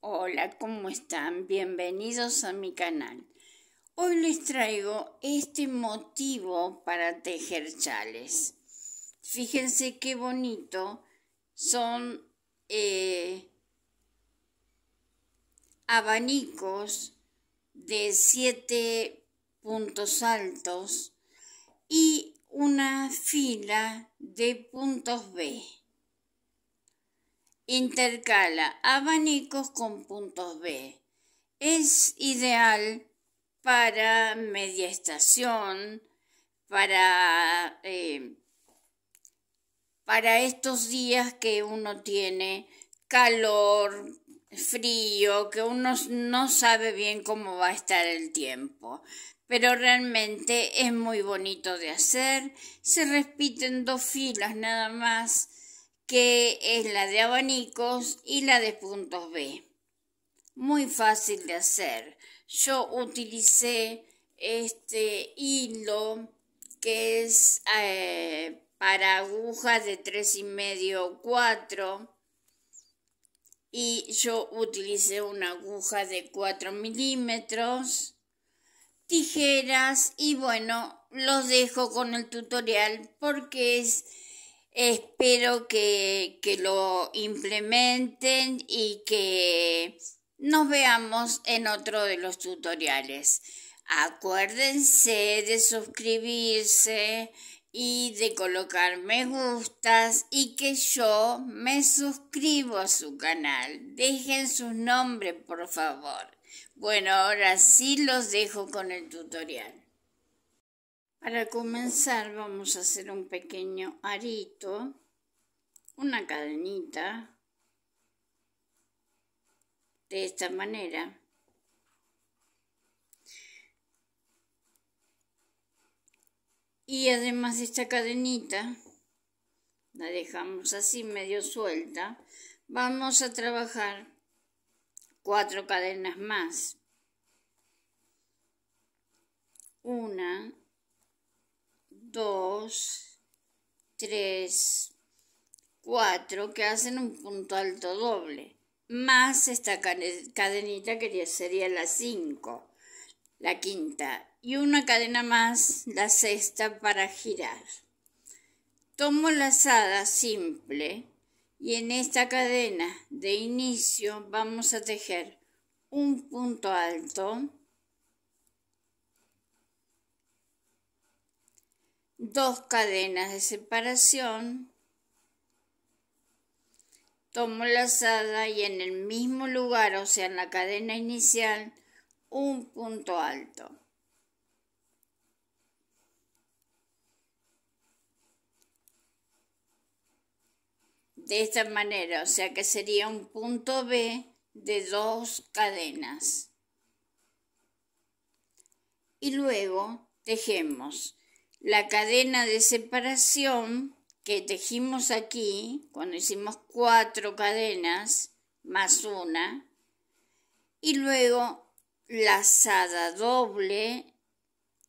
Hola, ¿cómo están? Bienvenidos a mi canal. Hoy les traigo este motivo para tejer chales. Fíjense qué bonito. Son eh, abanicos de siete puntos altos y una fila de puntos B. Intercala abanicos con puntos B. Es ideal para media estación, para, eh, para estos días que uno tiene calor, frío, que uno no sabe bien cómo va a estar el tiempo. Pero realmente es muy bonito de hacer. Se en dos filas nada más que es la de abanicos y la de puntos B. Muy fácil de hacer. Yo utilicé este hilo que es eh, para agujas de tres y medio 4 y yo utilicé una aguja de 4 milímetros tijeras y bueno los dejo con el tutorial porque es Espero que, lo implementen y que nos veamos en otro de los tutoriales. Acuérdense de suscribirse y de colocar me gustas y que yo me suscribo a su canal. Dejen su nombre, por favor. Bueno, ahora sí los dejo con el tutorial. Para comenzar vamos a hacer un pequeño arito, una cadenita, de esta manera. Y además esta cadenita, la dejamos así medio suelta, vamos a trabajar cuatro cadenas más. Una, 2, 3, 4 que hacen un punto alto doble. Más esta cadenita que sería la 5, la quinta. Y una cadena más, la sexta, para girar. Tomo la lazada simple y en esta cadena de inicio vamos a tejer un punto alto dos cadenas de separación, tomo la lazada y en el mismo lugar, o sea, en la cadena inicial, un punto alto. De esta manera, o sea que sería un punto B de dos cadenas. Y luego tejemos la cadena de separación que tejimos aquí, cuando hicimos cuatro cadenas más una, y luego lazada doble,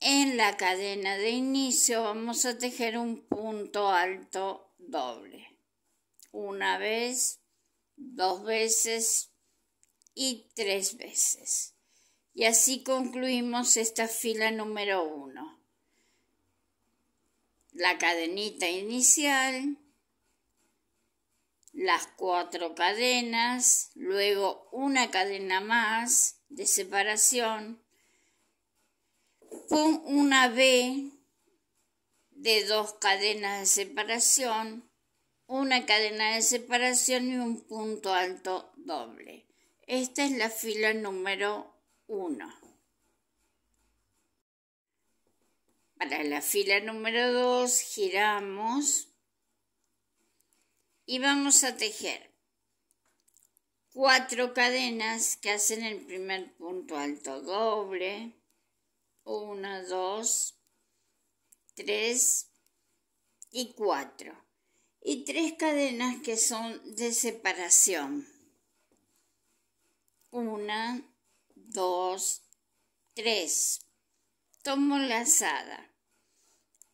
en la cadena de inicio vamos a tejer un punto alto doble. Una vez, dos veces y tres veces. Y así concluimos esta fila número uno la cadenita inicial, las cuatro cadenas, luego una cadena más de separación, con una B de dos cadenas de separación, una cadena de separación y un punto alto doble. Esta es la fila número 1. Para la fila número 2 giramos y vamos a tejer cuatro cadenas que hacen el primer punto alto doble, 1, 2, 3 y 4. Y tres cadenas que son de separación. 1, 2, 3 tomo lazada.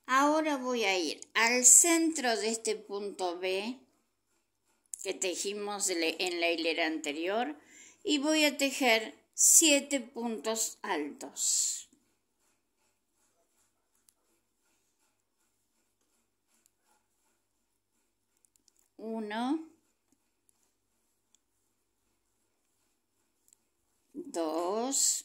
Ahora voy a ir al centro de este punto B que tejimos en la hilera anterior y voy a tejer 7 puntos altos. Uno, dos,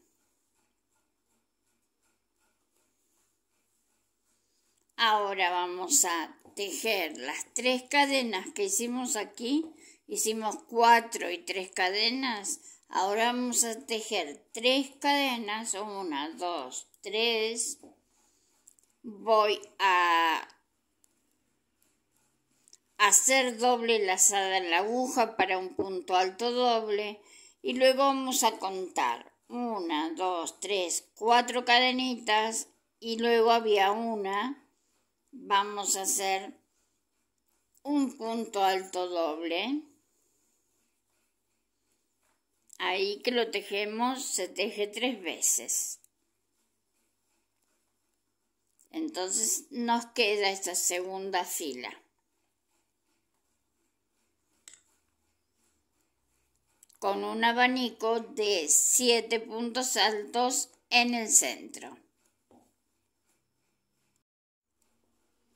Ahora vamos a tejer las tres cadenas que hicimos aquí. Hicimos cuatro y tres cadenas. Ahora vamos a tejer tres cadenas. Una, dos, tres. Voy a hacer doble lazada en la aguja para un punto alto doble. Y luego vamos a contar. Una, dos, tres, cuatro cadenitas. Y luego había una vamos a hacer un punto alto doble ahí que lo tejemos se teje tres veces entonces nos queda esta segunda fila con un abanico de siete puntos altos en el centro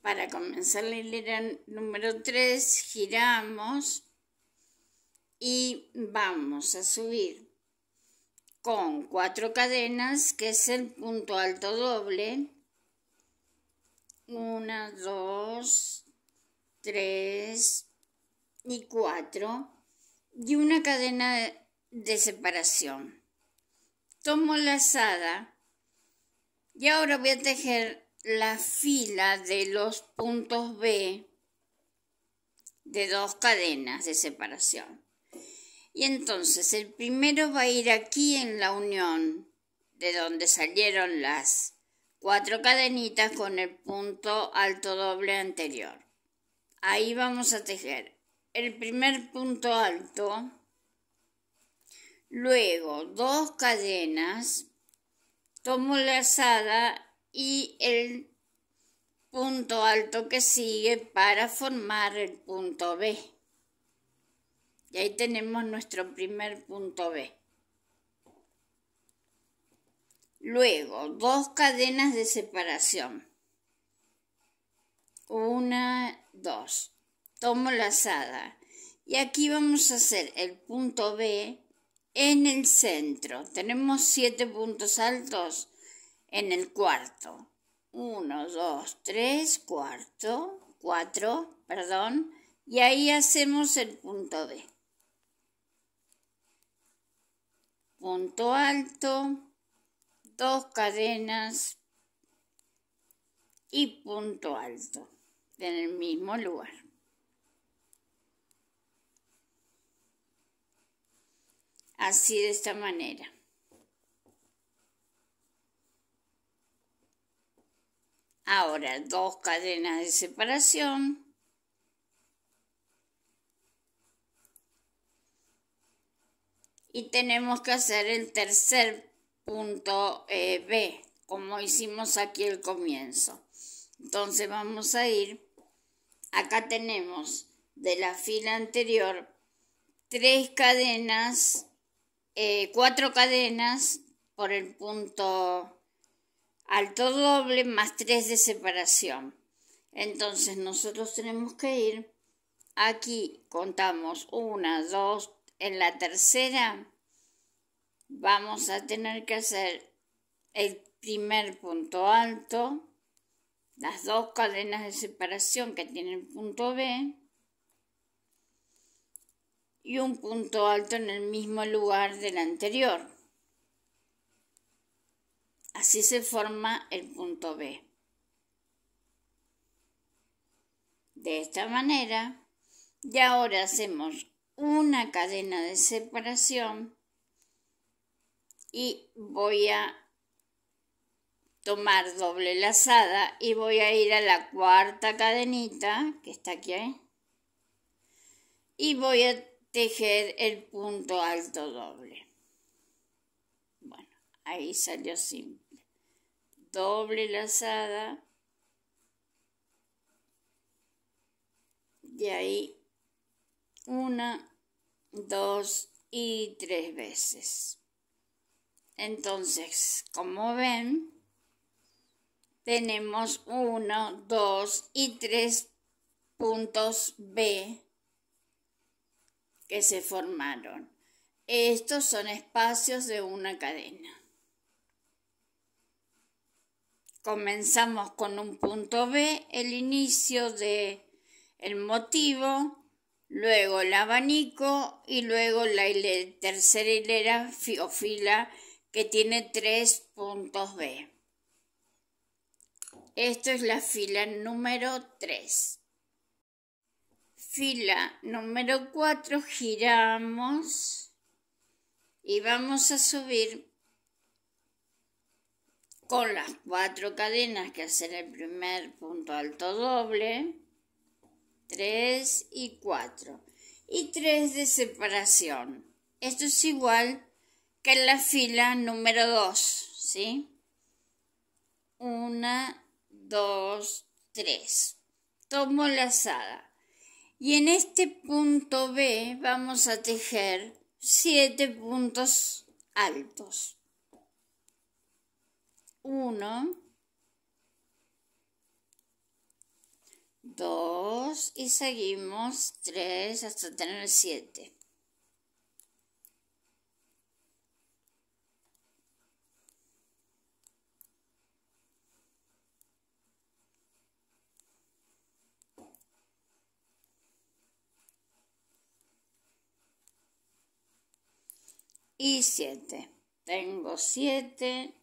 Para comenzar la hilera número 3, giramos y vamos a subir con cuatro cadenas, que es el punto alto doble. Una, 2, 3 y 4 Y una cadena de separación. Tomo la asada y ahora voy a tejer la fila de los puntos B de dos cadenas de separación. Y entonces el primero va a ir aquí en la unión de donde salieron las cuatro cadenitas con el punto alto doble anterior. Ahí vamos a tejer el primer punto alto, luego dos cadenas, tomo la lazada y el punto alto que sigue para formar el punto B. Y ahí tenemos nuestro primer punto B. Luego, dos cadenas de separación. Una, dos. Tomo la lazada. Y aquí vamos a hacer el punto B en el centro. Tenemos siete puntos altos en el cuarto. Uno, dos, tres, cuarto, cuatro, perdón, y ahí hacemos el punto B. Punto alto, dos cadenas y punto alto en el mismo lugar. Así de esta manera. Ahora dos cadenas de separación. Y tenemos que hacer el tercer punto eh, B, como hicimos aquí el comienzo. Entonces vamos a ir, acá tenemos de la fila anterior tres cadenas, eh, cuatro cadenas por el punto alto doble más 3 de separación. Entonces nosotros tenemos que ir, aquí contamos 1, 2, en la tercera vamos a tener que hacer el primer punto alto, las dos cadenas de separación que tiene el punto B y un punto alto en el mismo lugar del anterior. Así se forma el punto B. De esta manera, y ahora hacemos una cadena de separación y voy a tomar doble lazada y voy a ir a la cuarta cadenita que está aquí ¿eh? y voy a tejer el punto alto doble. Bueno, ahí salió simple doble lazada y ahí una, dos y tres veces. Entonces, como ven, tenemos uno, dos y tres puntos B que se formaron. Estos son espacios de una cadena comenzamos con un punto B, el inicio de el motivo, luego el abanico y luego la tercera hilera o fila que tiene tres puntos B. Esto es la fila número 3. Fila número 4 giramos y vamos a subir con las cuatro cadenas que hacer el primer punto alto doble, 3 y 4, y 3 de separación. Esto es igual que en la fila número 2, ¿sí? 1, 2, 3. Tomo lazada. Y en este punto B vamos a tejer 7 puntos altos. 1, 2 y seguimos 3 hasta tener el 7. Y 7. Tengo 7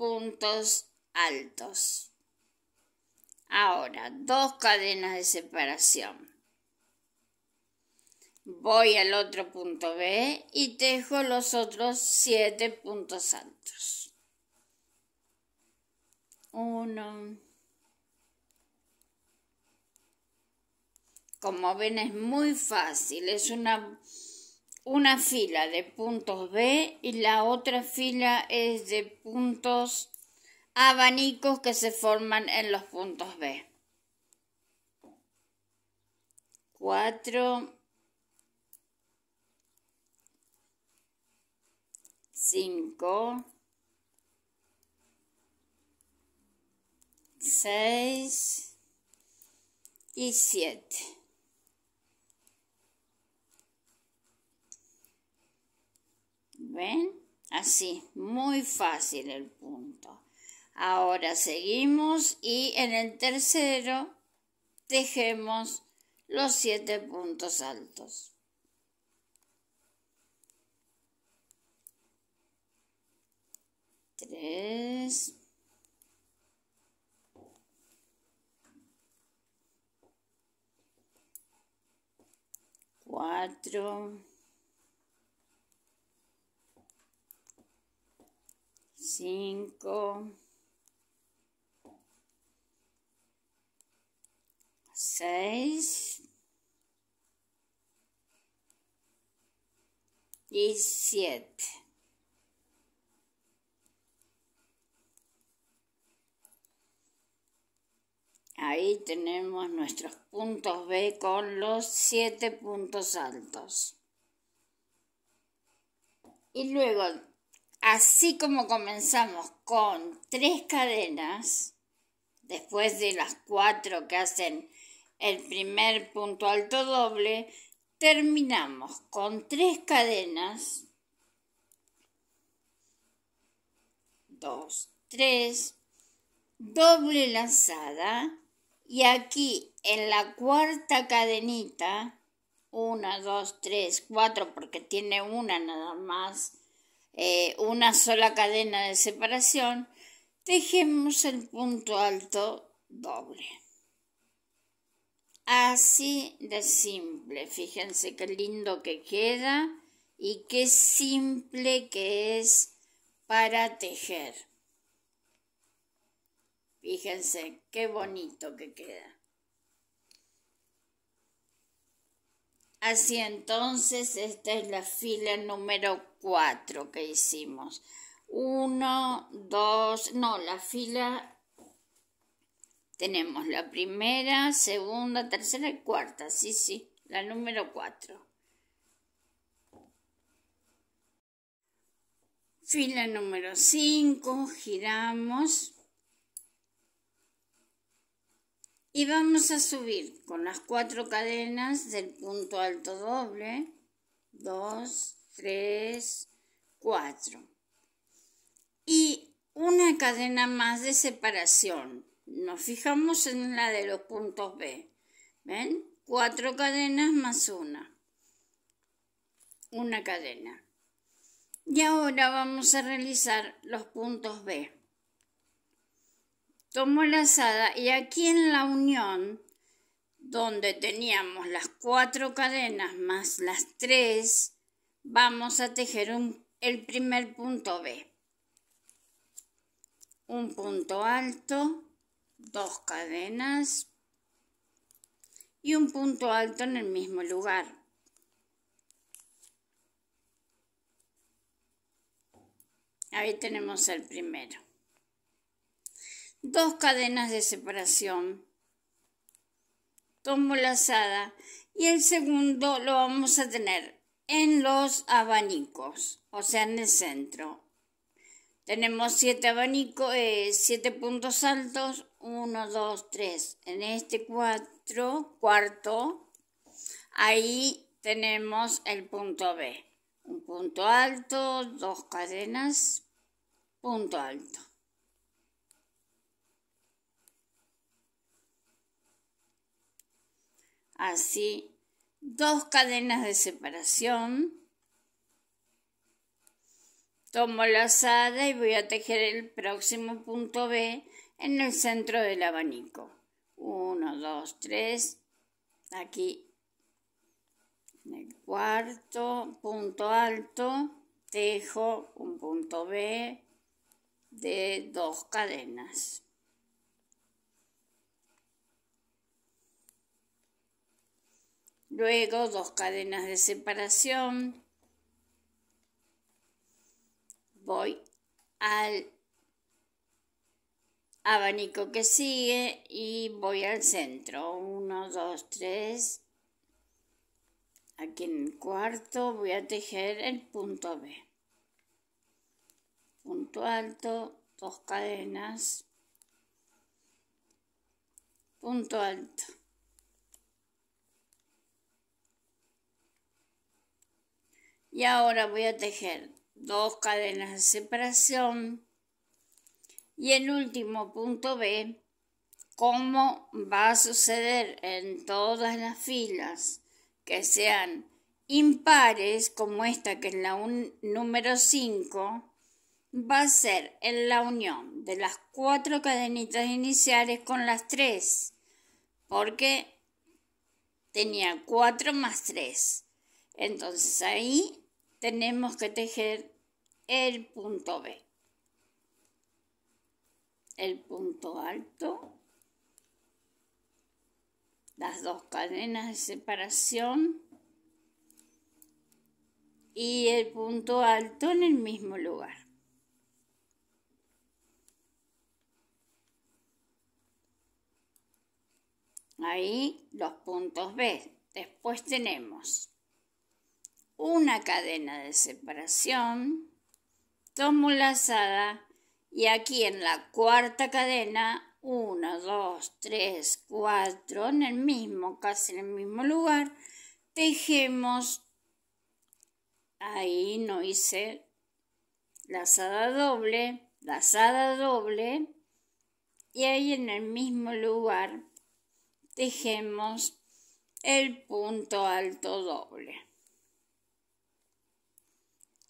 puntos altos. Ahora, dos cadenas de separación. Voy al otro punto B y tejo los otros siete puntos altos. Uno. Como ven es muy fácil, es una una fila de puntos B y la otra fila es de puntos abanicos que se forman en los puntos B. 4, 5, 6 y 7. ¿Ven? Así, muy fácil el punto. Ahora seguimos y en el tercero tejemos los siete puntos altos. Tres. Cuatro. 5, 6 y 7. Ahí tenemos nuestros puntos B con los 7 puntos altos. Y luego así como comenzamos con tres cadenas, después de las cuatro que hacen el primer punto alto doble, terminamos con tres cadenas, dos, tres, doble lanzada, y aquí en la cuarta cadenita, una, dos, tres, cuatro, porque tiene una nada más, eh, una sola cadena de separación, tejemos el punto alto doble. Así de simple, fíjense qué lindo que queda y qué simple que es para tejer. Fíjense qué bonito que queda. Así entonces, esta es la fila número 4 que hicimos. 1, 2, no, la fila tenemos la primera, segunda, tercera y cuarta. Sí, sí, la número 4. Fila número 5, giramos. y vamos a subir con las cuatro cadenas del punto alto doble 2 3 4 y una cadena más de separación nos fijamos en la de los puntos B ven cuatro cadenas más una una cadena y ahora vamos a realizar los puntos B tomo la sada y aquí en la unión, donde teníamos las cuatro cadenas más las tres, vamos a tejer el primer punto B. Un punto alto, dos cadenas y un punto alto en el mismo lugar. Ahí tenemos el primero dos cadenas de separación. Tomo la y el segundo lo vamos a tener en los abanicos, o sea, en el centro. Tenemos siete abanicos, eh, siete puntos altos, 1, dos, tres. En este cuatro, cuarto, ahí tenemos el punto B. Un punto alto, dos cadenas, punto alto. así dos cadenas de separación. Tomo la lazada y voy a tejer el próximo punto B en el centro del abanico. 1, 2, 3, aquí en el cuarto punto alto tejo un punto B de dos cadenas. luego dos cadenas de separación, voy al abanico que sigue y voy al centro, 1, 2, 3, aquí en el cuarto voy a tejer el punto B, punto alto, dos cadenas, punto alto. y ahora voy a tejer dos cadenas de separación y el último punto B como va a suceder en todas las filas que sean impares como esta que es la número 5 va a ser en la unión de las cuatro cadenitas iniciales con las tres porque tenía cuatro más 3 entonces ahí tenemos que tejer el punto B. El punto alto, las dos cadenas de separación y el punto alto en el mismo lugar. Ahí los puntos B. Después tenemos una cadena de separación, tomo lazada y aquí en la cuarta cadena, 1, 2, 3, 4, en el mismo, casi en el mismo lugar, tejemos, ahí no hice lazada doble, lazada doble, y ahí en el mismo lugar tejemos el punto alto doble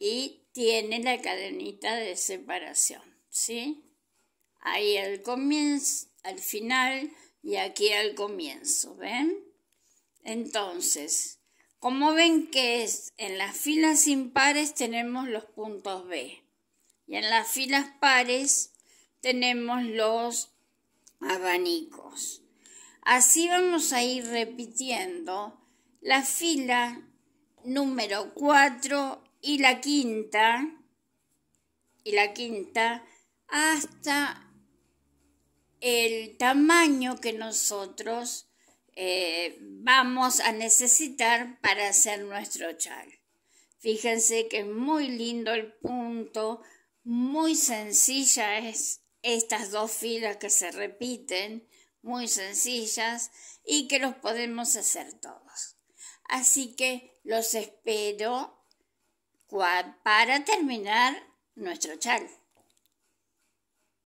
y tiene la cadenita de separación, ¿sí? Ahí al comienzo, al final y aquí al comienzo, ¿ven? Entonces, como ven que es en las filas impares tenemos los puntos B y en las filas pares tenemos los abanicos. Así vamos a ir repitiendo la fila número 4 y la quinta y la quinta hasta el tamaño que nosotros eh, vamos a necesitar para hacer nuestro chal. Fíjense que es muy lindo el punto, muy sencilla es estas dos filas que se repiten, muy sencillas y que los podemos hacer todos. Así que los espero para terminar nuestro chal.